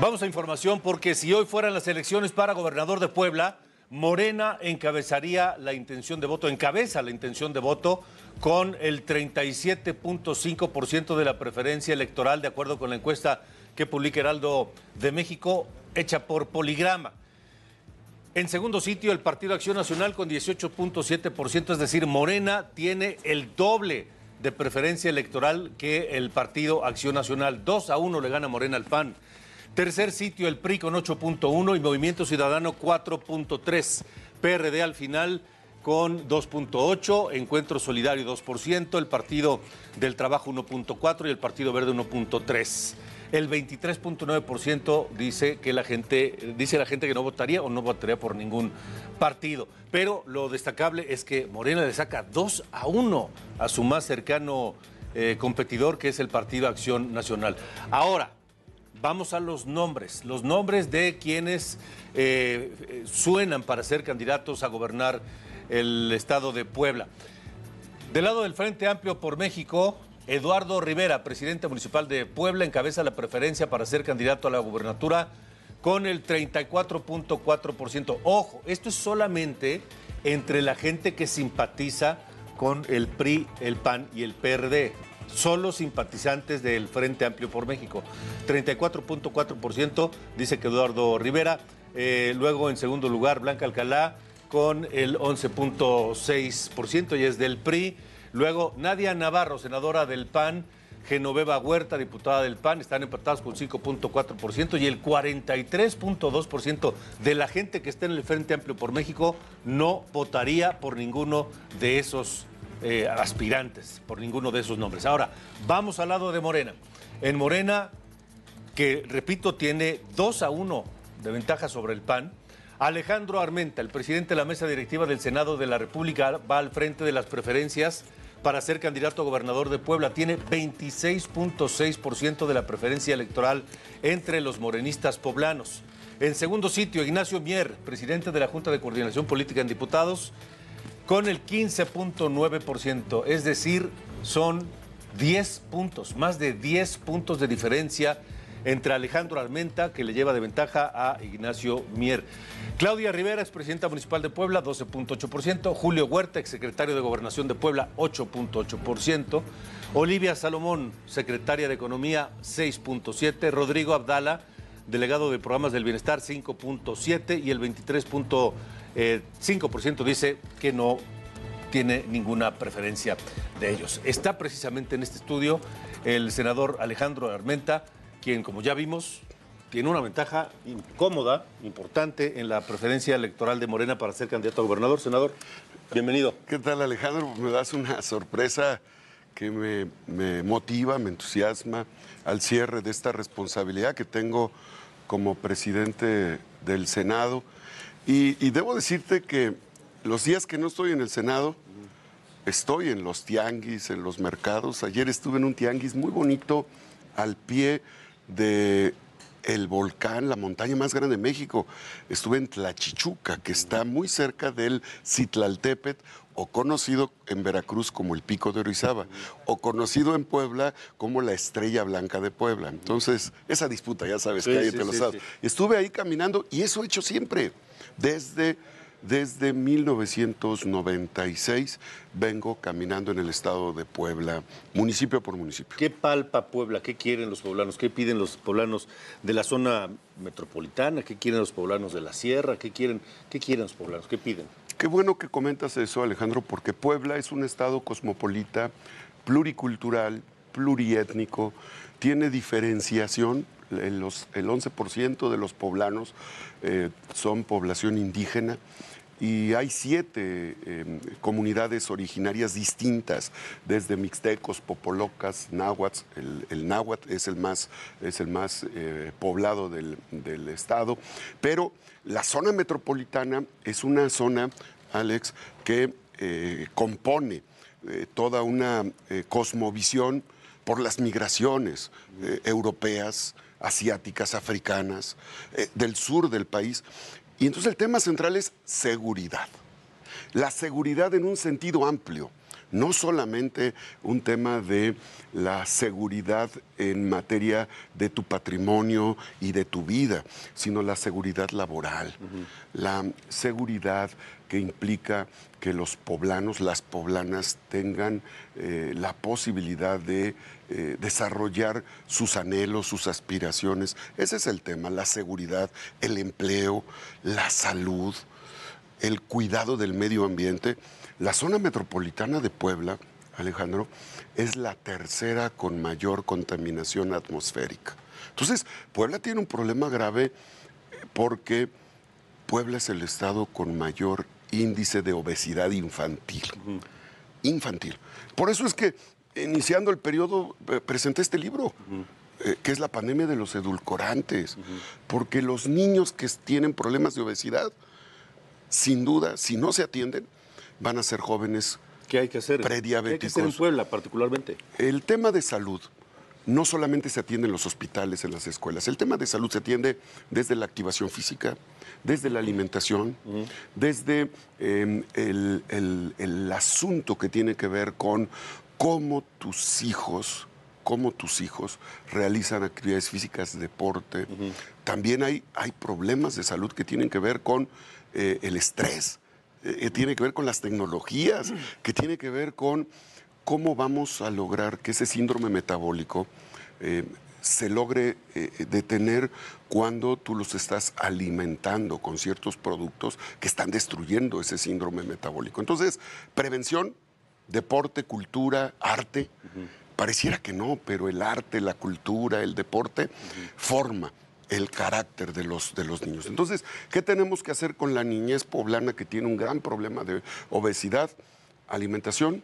Vamos a información porque si hoy fueran las elecciones para gobernador de Puebla, Morena encabezaría la intención de voto, encabeza la intención de voto con el 37.5% de la preferencia electoral, de acuerdo con la encuesta que publica Heraldo de México, hecha por Poligrama. En segundo sitio, el Partido Acción Nacional con 18.7%, es decir, Morena tiene el doble de preferencia electoral que el Partido Acción Nacional. 2 a 1 le gana Morena al PAN. Tercer sitio el PRI con 8.1 y Movimiento Ciudadano 4.3. PRD al final con 2.8, Encuentro Solidario 2%, el Partido del Trabajo 1.4 y el Partido Verde 1.3. El 23.9% dice que la gente dice la gente que no votaría o no votaría por ningún partido, pero lo destacable es que Morena le saca 2 a 1 a su más cercano eh, competidor que es el Partido Acción Nacional. Ahora, vamos a los nombres, los nombres de quienes eh, eh, suenan para ser candidatos a gobernar el estado de Puebla. Del lado del Frente Amplio por México, Eduardo Rivera, presidente municipal de Puebla, encabeza la preferencia para ser candidato a la gubernatura con el 34.4%. Ojo, esto es solamente entre la gente que simpatiza con el PRI, el PAN y el PRD solo simpatizantes del Frente Amplio por México. 34.4% dice que Eduardo Rivera. Eh, luego, en segundo lugar, Blanca Alcalá con el 11.6% y es del PRI. Luego, Nadia Navarro, senadora del PAN. Genoveva Huerta, diputada del PAN, están empatados con 5.4% y el 43.2% de la gente que está en el Frente Amplio por México no votaría por ninguno de esos eh, aspirantes por ninguno de esos nombres. Ahora, vamos al lado de Morena. En Morena, que repito, tiene 2 a 1 de ventaja sobre el PAN, Alejandro Armenta, el presidente de la mesa directiva del Senado de la República, va al frente de las preferencias para ser candidato a gobernador de Puebla. Tiene 26.6% de la preferencia electoral entre los morenistas poblanos. En segundo sitio, Ignacio Mier, presidente de la Junta de Coordinación Política en Diputados, con el 15.9%, es decir, son 10 puntos, más de 10 puntos de diferencia entre Alejandro Armenta, que le lleva de ventaja a Ignacio Mier. Claudia Rivera, expresidenta municipal de Puebla, 12.8%. Julio Huerta, secretario de Gobernación de Puebla, 8.8%. Olivia Salomón, secretaria de Economía, 6.7%. Rodrigo Abdala, delegado de Programas del Bienestar, 5.7%. Y el 23. 5% eh, dice que no tiene ninguna preferencia de ellos. Está precisamente en este estudio el senador Alejandro Armenta, quien, como ya vimos, tiene una ventaja incómoda, importante, en la preferencia electoral de Morena para ser candidato a gobernador. Senador, bienvenido. ¿Qué tal, Alejandro? Me das una sorpresa que me, me motiva, me entusiasma al cierre de esta responsabilidad que tengo como presidente del Senado y, debo decirte que los días que no estoy en el Senado, estoy en los tianguis, en los mercados. Ayer estuve en un tianguis muy bonito al pie de el volcán, la montaña más grande de México. Estuve en Tlachichuca, que está muy cerca del Citlaltépetl, o conocido en Veracruz como el Pico de Orizaba, o conocido en Puebla como la Estrella Blanca de Puebla. Entonces, esa disputa, ya sabes que hay entre sabes. Estuve ahí caminando y eso he hecho siempre. Desde, desde 1996 vengo caminando en el estado de Puebla, municipio por municipio. ¿Qué palpa Puebla? ¿Qué quieren los poblanos? ¿Qué piden los poblanos de la zona metropolitana? ¿Qué quieren los poblanos de la sierra? ¿Qué quieren, qué quieren los poblanos? ¿Qué piden? Qué bueno que comentas eso, Alejandro, porque Puebla es un estado cosmopolita, pluricultural, plurietnico, tiene diferenciación eh, el, 11% de los poblanos eh, son población indígena y hay siete em, comunidades originarias distintas, desde mixtecos, popolocas, náhuatl. El, náhuatl es el más, es el más eh, poblado del, estado, pero la zona metropolitana es una zona, Alex, que compone eh, toda una eh, cosmovisión por las migraciones eh, europeas, asiáticas, africanas, del sur del país. Y entonces el tema central es seguridad. La seguridad en un sentido amplio no solamente un tema de la seguridad en materia de tu patrimonio y de tu vida, sino la seguridad laboral, la seguridad que implica que los poblanos, las poblanas tengan eh, la posibilidad de eh, desarrollar sus anhelos, sus aspiraciones. Ese es el tema, la seguridad, el empleo, la salud, el cuidado del medio ambiente. La zona metropolitana de Puebla, Alejandro, es la tercera con mayor contaminación atmosférica. Entonces, Puebla tiene un problema grave eh, porque Puebla es el estado con mayor índice de obesidad infantil. Infantil. Por eso es que, iniciando el periodo, eh, presenté este libro. Eh, que es la pandemia de los edulcorantes, porque los niños que tienen problemas de obesidad, sin duda, si no se atienden, van a ser jóvenes ¿Qué hay que hacer? ¿Qué hay particularmente? El tema de salud no solamente se atiende en los hospitales, en las escuelas. El tema de salud se atiende desde la activación física, desde la alimentación, desde em, el, asunto que tiene que ver con cómo tus hijos cómo tus hijos realizan actividades físicas, deporte. También hay, hay problemas de salud que tienen que ver con eh, el estrés, eh, tiene que ver con las tecnologías, mm. que tiene que ver con cómo vamos a lograr que ese síndrome metabólico eh, se logre eh, detener cuando tú los estás alimentando con ciertos productos que están destruyendo ese síndrome metabólico. Entonces, prevención, deporte, cultura, arte. Pareciera que no, pero el arte, la cultura, el deporte forma el carácter de los, de los niños. Entonces, ¿qué tenemos que hacer con la niñez poblana que tiene un gran problema de obesidad? Alimentación,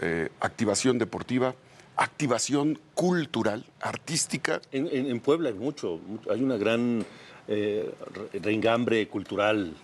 eh, activación deportiva, activación cultural, artística. En, en Puebla hay mucho, hay una gran eh, reingambre cultural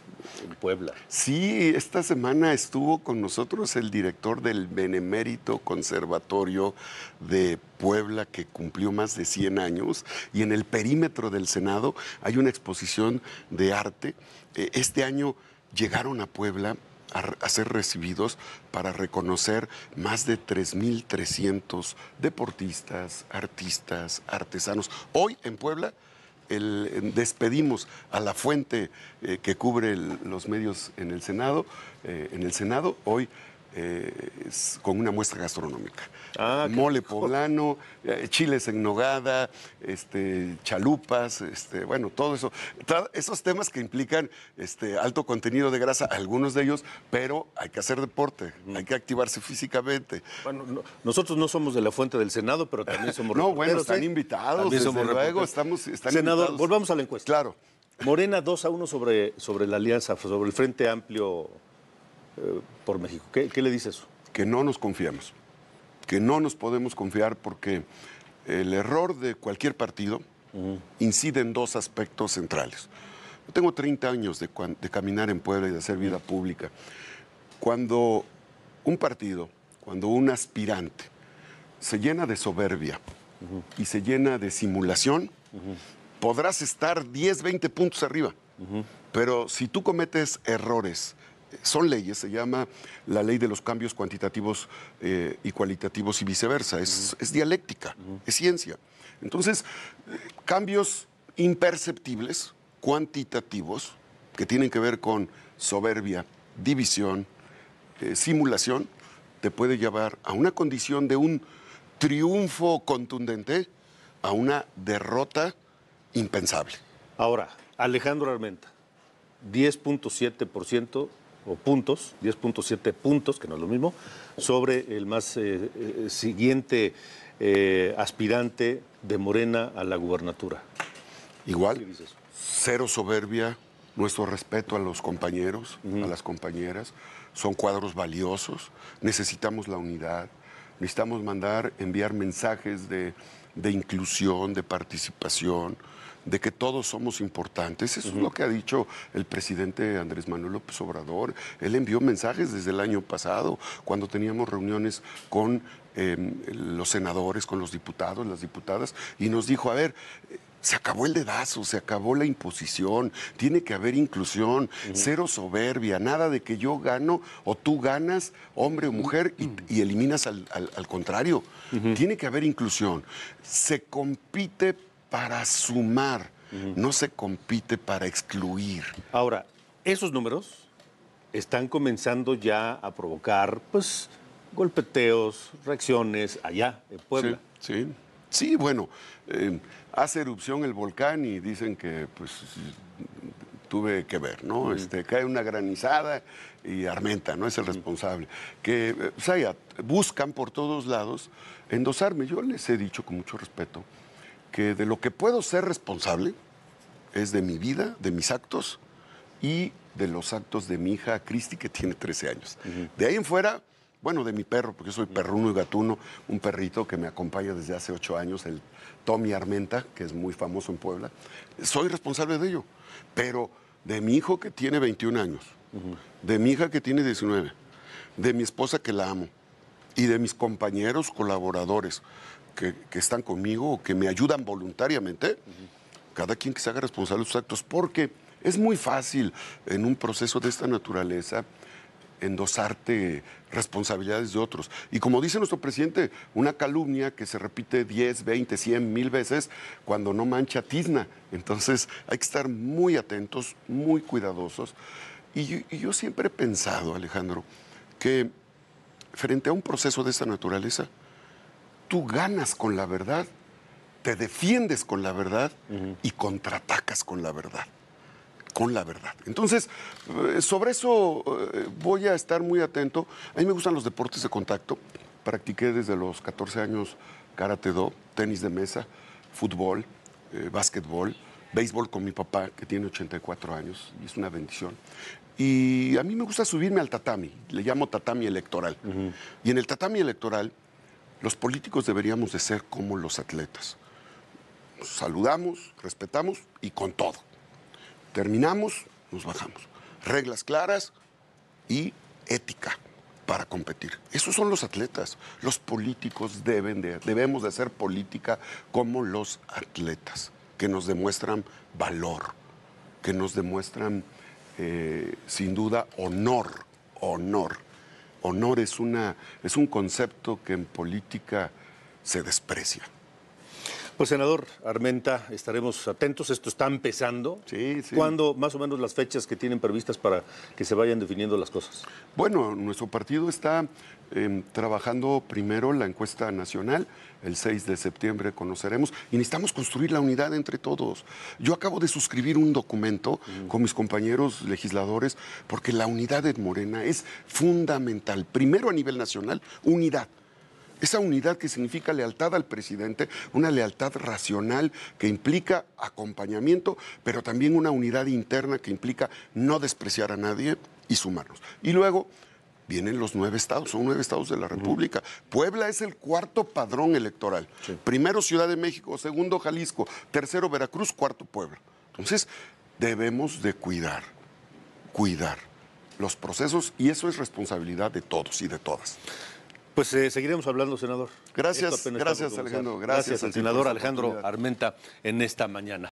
en Puebla. Sí, esta semana estuvo con nosotros el director del Benemérito Conservatorio de Puebla, que cumplió más de 100 años, y en el perímetro del Senado hay una exposición de arte. Eh, este año llegaron a Puebla a, ser recibidos para reconocer más de 3.300 deportistas, artistas, artesanos. Hoy en Puebla despedimos a la fuente eh, que cubre los medios en el Senado, eh, en el Senado. Hoy eh, con una muestra gastronómica. Ah, Mole poblano, eh, chiles en nogada, este, chalupas, este, bueno, todo eso. esos temas que implican este, alto contenido de grasa, algunos de ellos, pero hay que hacer deporte, hay que activarse físicamente. Bueno, nosotros no somos de la fuente del Senado, pero también somos No, bueno, están invitados, también desde luego, estamos están volvamos a la encuesta. Claro. Morena 2 a 1 sobre, sobre la alianza, sobre el Frente Amplio eh, por México. ¿Qué, le dice eso? Que no nos confiamos, que no nos podemos confiar porque el error de cualquier partido incide en dos aspectos centrales. Yo tengo 30 años de, caminar en Puebla y de hacer vida pública. Cuando un partido, cuando un aspirante se llena de soberbia y se llena de simulación, podrás estar 10, 20 puntos arriba. Pero si tú cometes errores son leyes, se llama la ley de los cambios cuantitativos eh, y cualitativos y viceversa. Es, dialéctica, es ciencia. Entonces, eh, cambios imperceptibles, cuantitativos, que tienen que ver con soberbia, división, eh, simulación, te puede llevar a una condición de un triunfo contundente a una derrota impensable. Ahora, Alejandro Armenta, 10.7% o puntos, 10.7 puntos, que no es lo mismo, sobre el más eh, eh, siguiente eh, aspirante de Morena a la gubernatura. Igual, cero soberbia, nuestro respeto a los compañeros, a las compañeras, son cuadros valiosos, necesitamos la unidad, necesitamos mandar, enviar mensajes de, de inclusión, de participación, de que todos somos importantes. Eso es lo que ha dicho el presidente Andrés Manuel López Obrador. Él envió mensajes desde el año pasado, cuando teníamos reuniones con em, los senadores, con los diputados, las diputadas, y nos dijo, a ver... Se acabó el dedazo, se acabó la imposición, tiene que haber inclusión, cero soberbia, nada de que yo gano o tú ganas, hombre o mujer, y, eliminas al, al, al contrario. Tiene que haber inclusión. Se compite para sumar, no se compite para excluir. Ahora, esos números están comenzando ya a provocar, pues, golpeteos, reacciones allá, en Puebla. Sí, sí. bueno, eh, hace erupción el volcán y dicen que, pues, tuve que ver, ¿no? Este, cae una granizada y Armenta, ¿no? Es el responsable. Que, o eh, sea, pues, buscan por todos lados endosarme. Yo les he dicho con mucho respeto que de lo que puedo ser responsable es de mi vida, de mis actos y de los actos de mi hija Cristi, que tiene 13 años. De ahí en fuera, bueno, de mi perro, porque yo soy perruno y gatuno, un perrito que me acompaña desde hace 8 años, el Tommy Armenta, que es muy famoso en Puebla. Soy responsable de ello, pero de mi hijo que tiene 21 años, de mi hija que tiene 19, de mi esposa que la amo y de mis compañeros colaboradores que, están conmigo o que me ayudan voluntariamente, cada quien que se haga responsable de sus actos, porque es muy fácil en un proceso de esta naturaleza endosarte responsabilidades de otros. Y como dice nuestro presidente, una calumnia que se repite 10, 20, 100, mil veces cuando no mancha tizna. Entonces hay que estar muy atentos, muy cuidadosos. y yo siempre he pensado, Alejandro, que frente a un proceso de esta naturaleza, tú ganas con la verdad, te defiendes con la verdad y contraatacas con la verdad. Con la verdad. Entonces, eh, sobre eso eh, voy a estar muy atento. A mí me gustan los deportes de contacto. Practiqué desde los 14 años karate do, tenis de mesa, fútbol, eh, básquetbol, béisbol con mi papá, que tiene 84 años y es una bendición. Y a mí me gusta subirme al tatami, le llamo tatami electoral. Y en el tatami electoral los políticos deberíamos de ser como los atletas. saludamos, respetamos y con todo. Terminamos, nos bajamos. Reglas claras y ética para competir. Esos son los atletas. Los políticos deben de, debemos de hacer política como los atletas, que nos demuestran valor, que nos demuestran eh, sin duda honor, honor honor es, es un concepto que en política se desprecia. Pues senador Armenta, estaremos atentos, esto está empezando. Sí, sí. ¿Cuándo más o menos las fechas que tienen previstas para que se vayan definiendo las cosas? Bueno, nuestro partido está em, trabajando primero la encuesta nacional, el 6 de septiembre conoceremos, y necesitamos construir la unidad entre todos. Yo acabo de suscribir un documento con mis compañeros legisladores porque la unidad de Morena es fundamental, primero a nivel nacional, unidad esa unidad que significa lealtad al presidente, una lealtad racional que implica acompañamiento, pero también una unidad interna que implica no despreciar a nadie y sumarnos. Y luego vienen los nueve estados, son nueve estados de la República. Puebla es el cuarto padrón electoral. Primero Ciudad de México, segundo Jalisco, tercero Veracruz, cuarto Puebla. Entonces, debemos de cuidar, cuidar los procesos y eso es responsabilidad de todos y de todas. Pues eh, seguiremos hablando, senador. Gracias, gracias Alejandro. gracias al senador Alejandro Armenta en esta mañana.